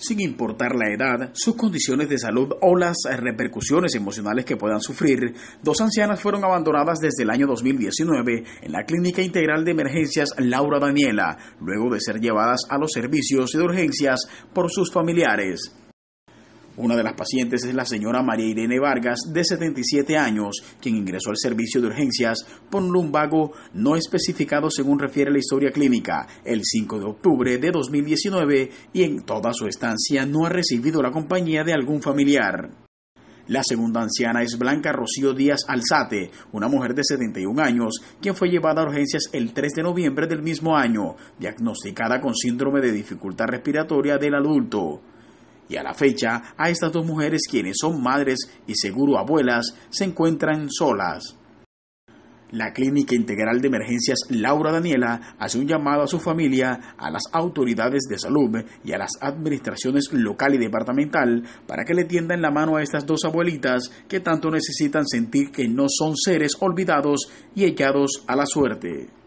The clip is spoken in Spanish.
sin importar la edad, sus condiciones de salud o las repercusiones emocionales que puedan sufrir, dos ancianas fueron abandonadas desde el año 2019 en la Clínica Integral de Emergencias Laura Daniela, luego de ser llevadas a los servicios de urgencias por sus familiares. Una de las pacientes es la señora María Irene Vargas, de 77 años, quien ingresó al servicio de urgencias por un lumbago no especificado según refiere la historia clínica el 5 de octubre de 2019 y en toda su estancia no ha recibido la compañía de algún familiar. La segunda anciana es Blanca Rocío Díaz Alzate, una mujer de 71 años, quien fue llevada a urgencias el 3 de noviembre del mismo año, diagnosticada con síndrome de dificultad respiratoria del adulto y a la fecha a estas dos mujeres quienes son madres y seguro abuelas se encuentran solas. La Clínica Integral de Emergencias Laura Daniela hace un llamado a su familia, a las autoridades de salud y a las administraciones local y departamental para que le tiendan la mano a estas dos abuelitas que tanto necesitan sentir que no son seres olvidados y echados a la suerte.